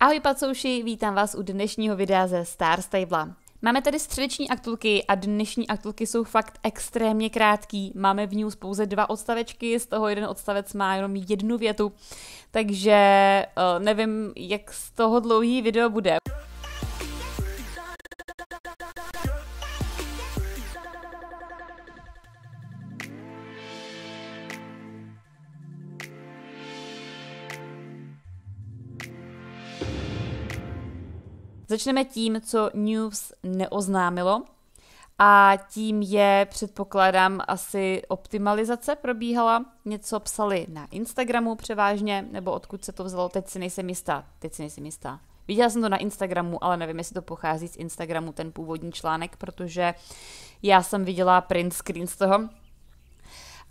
Ahoj pacouši, vítám vás u dnešního videa ze Star Stable. Máme tady středeční aktulky a dnešní aktulky jsou fakt extrémně krátký. Máme v už pouze dva odstavečky, z toho jeden odstavec má jenom jednu větu, takže eh, nevím, jak z toho dlouhý video bude. Začneme tím, co News neoznámilo. A tím je, předpokládám, asi optimalizace probíhala. Něco psali na Instagramu převážně, nebo odkud se to vzalo, teď si nejsem jistá. Teď si nejsem jistá. Viděla jsem to na Instagramu, ale nevím, jestli to pochází z Instagramu, ten původní článek, protože já jsem viděla print screen z toho,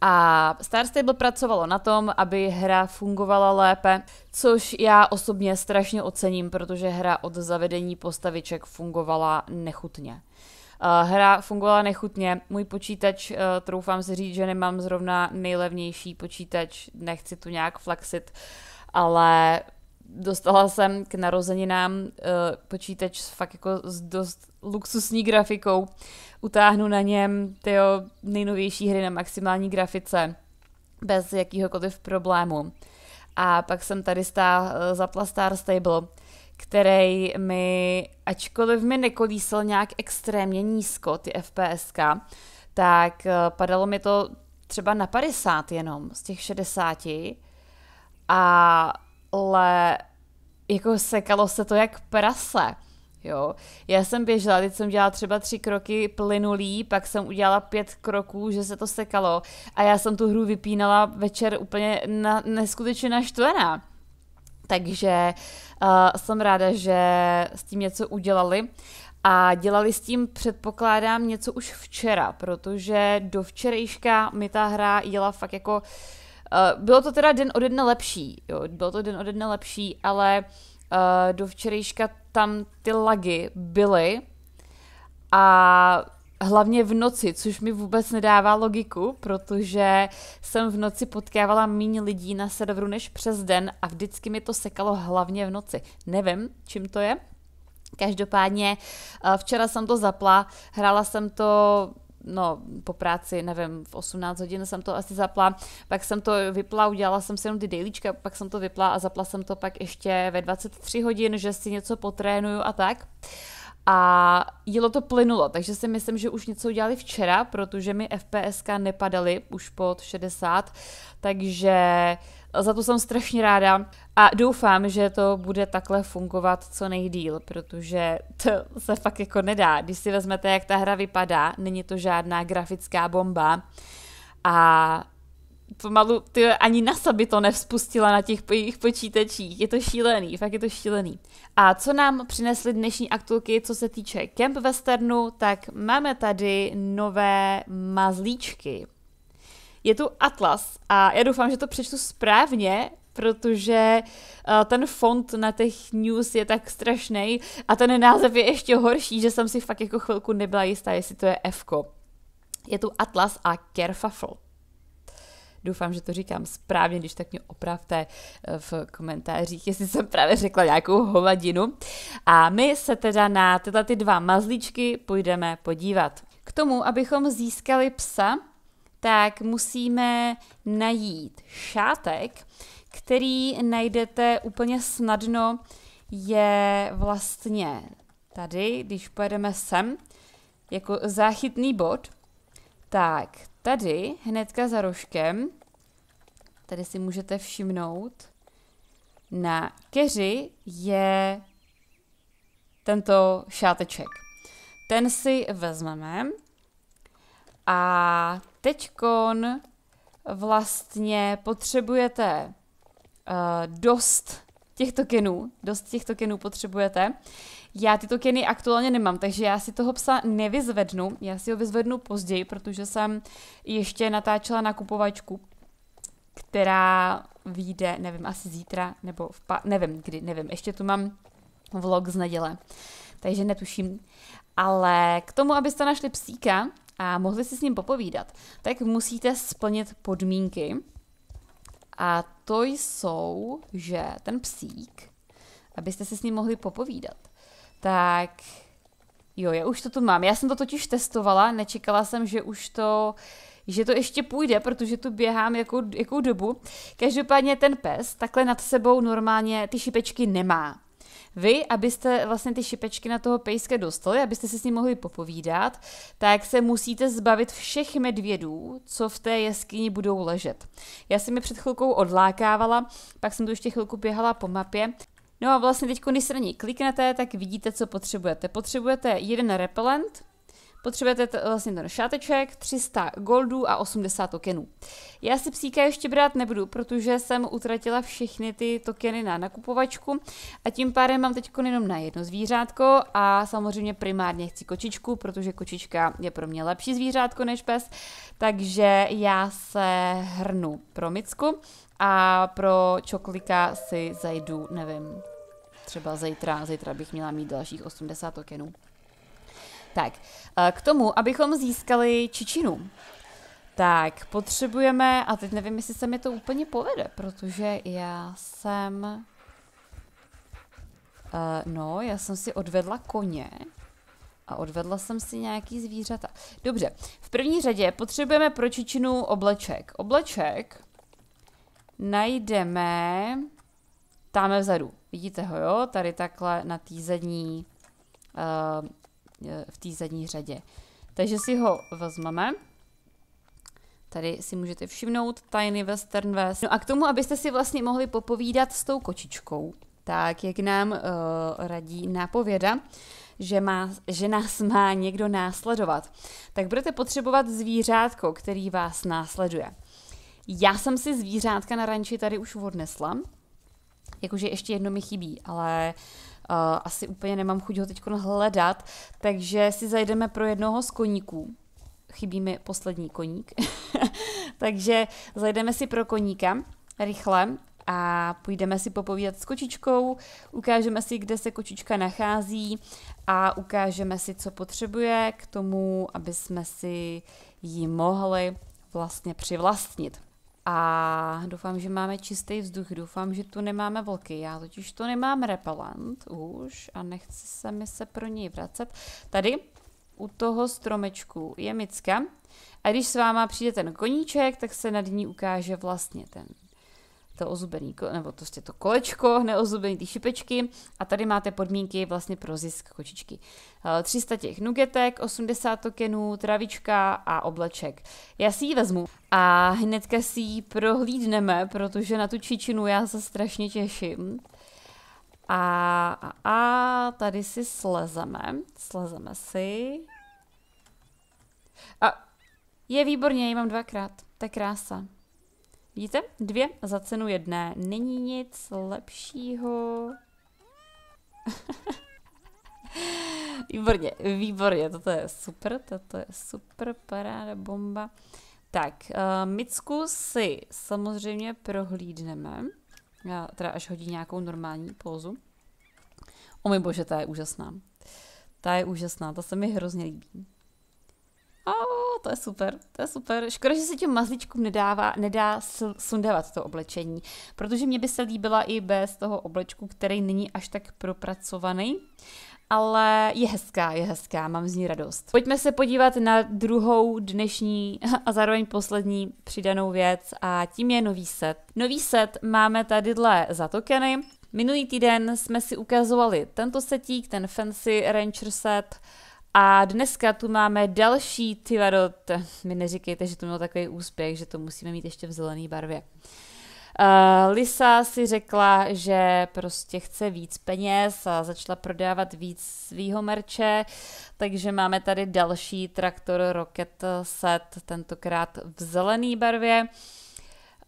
a Star Stable pracovalo na tom, aby hra fungovala lépe, což já osobně strašně ocením, protože hra od zavedení postaviček fungovala nechutně. Eh, hra fungovala nechutně, můj počítač, eh, troufám si říct, že nemám zrovna nejlevnější počítač, nechci tu nějak flexit, ale dostala jsem k narozeninám uh, počítač fakt jako s dost luxusní grafikou. Utáhnu na něm ty nejnovější hry na maximální grafice bez jakýhokoliv problému. A pak jsem tady stál eh, zapla Star Stable, který mi, ačkoliv mi nekolísil nějak extrémně nízko ty FPSka, tak eh, padalo mi to třeba na 50 jenom z těch 60 a ale jako sekalo se to jak prase. Jo. Já jsem běžela, teď jsem dělala třeba tři kroky plynulý, pak jsem udělala pět kroků, že se to sekalo a já jsem tu hru vypínala večer úplně na, neskutečně naštvená. Takže uh, jsem ráda, že s tím něco udělali. A dělali s tím, předpokládám, něco už včera, protože do včerejška mi ta hra jela fakt jako uh, Eh, bylo to teda den ode dne lepší, jo, bylo to den ode dne lepší, ale eh, do včerejška tam ty lagy byly a hlavně v noci, což mi vůbec nedává logiku, protože jsem v noci potkávala méně lidí na serveru než přes den a vždycky mi to sekalo hlavně v noci. Nevím, čím to je. Každopádně eh, včera jsem to zapla, hrála jsem to no po práci, nevím, v 18 hodin jsem to asi zapla, pak jsem to vypla, udělala jsem si jenom ty dejlíčka, pak jsem to vypla a zapla jsem to pak ještě ve 23 hodin, že si něco potrénuju a tak. Uh, a jelo to plynulo, takže si myslím, že už něco udělali včera, protože mi FPSK nepadaly už pod 60, takže za to jsem strašně ráda a doufám, že to bude takhle fungovat co nejdíl, protože to se fakt jako nedá. Když si vezmete, jak ta hra vypadá, není to žádná grafická bomba a pomalu, ty ani NASA by to nevzpustila na těch jejich počítačích. Je to šílený, fakt je to šílený. A co nám přinesly dnešní aktulky, co se týče Camp Westernu, tak máme tady nové mazlíčky. Je tu Atlas a já doufám, že to přečtu správně, protože eh, ten font na těch news je tak strašný a ten název je ještě horší, že jsem si fakt jako chvilku nebyla jistá, jestli to je F. Je tu Atlas a Kerfafl. Doufám, že to říkám správně, když tak mě opravte eh, v komentářích, jestli jsem právě řekla nějakou hovadinu. A my se teda na tyhle ty dva mazlíčky půjdeme podívat. K tomu, abychom získali psa, tak musíme najít šátek, který najdete úplně snadno, je vlastně tady, když pojedeme sem, jako záchytný bod, tak Tady, hnedka za rožkem, tady si můžete všimnout, na keři je tento šáteček. Ten si vezmeme a teďkon vlastně potřebujete uh, dost těch tokenů, dost těch tokenů potřebujete. Já ty tokeny aktuálně nemám, takže já si toho psa nevyzvednu. Já si ho vyzvednu později, protože jsem ještě natáčela na kupovačku, která vyjde, nevím, asi zítra, nebo v pa- nevím kdy, nevím. Ještě tu mám vlog z neděle, takže netuším. Ale k tomu, abyste našli psíka a mohli si s ním popovídat, tak musíte splnit podmínky. A to jsou, že ten psík, abyste si s ním mohli popovídat, tak jo, já už to tu mám. Já jsem to totiž testovala, nečekala jsem, že už to že to ještě půjde, protože tu běhám jakou, jakou dobu. Každopádně ten pes takhle nad sebou normálně ty šipečky nemá. Vy, abyste vlastně ty šipečky na toho pejska dostali, abyste si s ním mohli popovídat, tak se musíte zbavit všech medvědů, co v té jeskyni budou ležet. Já jsem je před chvilkou odlákávala, pak jsem tu ještě chvilku běhala po mapě No a vlastně teď, když se na něj kliknete, tak vidíte, co potřebujete. Potřebujete jeden repelent, Potřebujete to, vlastně ten šáteček, 300 goldů a 80 tokenů. Já si psíka ještě brát nebudu, protože jsem utratila všechny ty tokeny na nakupovačku a tím pádem mám teď jenom na jedno zvířátko a samozřejmě primárně chci kočičku, protože kočička je pro mě lepší zvířátko než pes, takže já se hrnu pro Micku a pro čoklika si zajdu, nevím, třeba zítra, zítra bych měla mít dalších 80 tokenů. Tak, k tomu, abychom získali čičinu, tak potřebujeme, a teď nevím, jestli se mi to úplně povede, protože já jsem... Uh, no, já jsem si odvedla koně a odvedla jsem si nějaký zvířata. Dobře, v první řadě potřebujeme pro čičinu obleček. Obleček najdeme tam vzadu. Vidíte ho, jo? Tady takhle na té zadní e, Eh, v té zadní řadě. Takže si ho vezmeme. Tady si můžete všimnout Tiny Western West. No a k tomu, abyste si vlastně mohli popovídat s tou kočičkou, tak jak nám uh, radí nápověda, že, má, že nás má někdo následovat, tak budete potřebovat zvířátko, který vás následuje. Já jsem si zvířátka na ranči tady už odnesla, jakože ještě jedno mi chybí, ale uh, Eh, asi úplně nemám chuť ho teď hledat, takže si zajdeme pro jednoho z koníků. Chybí mi poslední koník. takže zajdeme si pro koníka rychle a půjdeme si popovídat s kočičkou, ukážeme si, kde se kočička nachází a ukážeme si, co potřebuje k tomu, aby jsme si ji mohli vlastně přivlastnit. A doufám, že máme čistý vzduch, doufám, že tu nemáme vlky. Já totiž tu nemám repelant už a nechci se mi se pro něj vracet. Tady u toho stromečku je micka. A když s váma přijde ten koníček, tak se nad ní ukáže vlastně ten to ozubený, nebo to, prostě to kolečko, neozubený ty šipečky a tady máte podmínky vlastně pro zisk kočičky. 300 eh, těch nugetek, 80 tokenů, travička a obleček. Já si ji vezmu a hnedka si ji prohlídneme, protože na tu čičinu já se strašně těším. A, a, a tady si slezeme, slezeme si. A je výborně, já ji mám dvakrát, to je krása. Vidíte? Dvě za cenu jedné. Není nic lepšího. výborně, výborně, toto je super, toto je super, paráda, bomba. Tak, uh, Micku si samozřejmě prohlídneme, Já eh, teda až hodí nějakou normální pózu. O můj bože, ta je úžasná. Ta je úžasná, ta se mi hrozně líbí to je super, to je super. Škoda, že se těm mazlíčkům nedává, nedá sundávat to oblečení, protože mě by se líbila i bez toho oblečku, který není až tak propracovaný ale je hezká, je hezká, mám z ní radost. Pojďme se podívat na druhou dnešní a zároveň poslední přidanou věc a tím je nový set. Nový set máme tady dle tokeny. Minulý týden jsme si ukazovali tento setík, ten Fancy Rancher set, a dneska tu máme další tyvado, mi neříkejte, že to mělo takový úspěch, že to musíme mít ještě v zelené barvě. Uh, Lisa si řekla, že prostě chce víc peněz a začala prodávat víc svýho merče, takže máme tady další traktor Rocket Set, tentokrát v zelené barvě.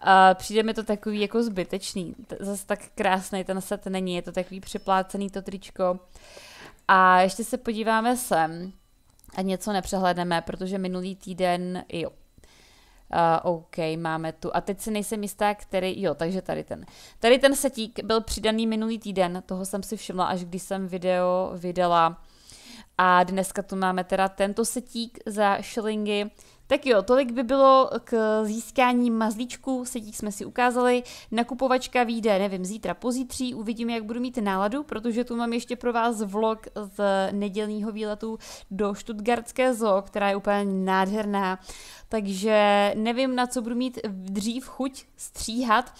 Uh, přijde mi to takový jako zbytečný, zase tak krásný ten set není, je to takový přeplácený to tričko. Uh, a ještě se podíváme sem a něco nepřehledneme, protože minulý týden, jo, Uh, eh, OK, máme tu. A teď si nejsem jistá, který. Jo, takže tady ten. Tady ten setík byl přidaný minulý týden, toho jsem si všimla, až když jsem video vydala. A dneska tu máme teda tento setík za šilingy tak jo, tolik by bylo k získání mazlíčku, sedík jsme si ukázali, nakupovačka vyjde, nevím, zítra, pozítří, uvidíme, jak budu mít náladu, protože tu mám ještě pro vás vlog z nedělního výletu do Stuttgartské zoo, která je úplně nádherná, takže nevím, na co budu mít dřív chuť stříhat.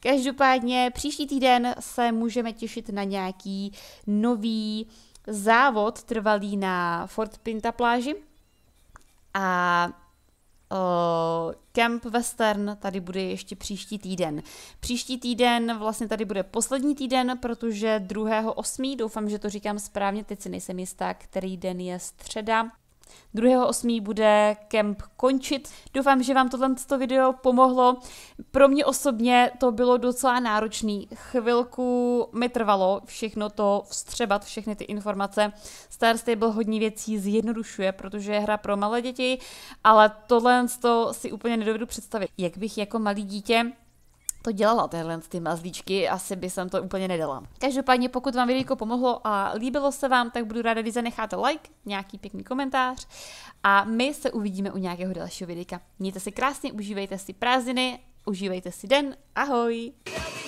Každopádně příští týden se můžeme těšit na nějaký nový závod trvalý na Fort Pinta pláži, a Eh, Camp Western tady bude ještě příští týden. Příští týden vlastně tady bude poslední týden, protože 2.8. doufám, že to říkám správně, teď si nejsem jistá, který den je středa, 2.8. bude kemp končit. Doufám, že vám tohle video pomohlo. Pro mě osobně to bylo docela náročný. Chvilku mi trvalo všechno to vstřebat, všechny ty informace. Star Stable hodně věcí zjednodušuje, protože je hra pro malé děti, ale tohle si úplně nedovedu představit, jak bych jako malý dítě to dělala, tyhle ty mazlíčky, asi by jsem to úplně nedala. Každopádně, pokud vám video pomohlo a líbilo se vám, tak budu ráda, když zanecháte like, nějaký pěkný komentář a my se uvidíme u nějakého dalšího videa. Mějte se krásně, užívejte si prázdniny, užívejte si den, ahoj!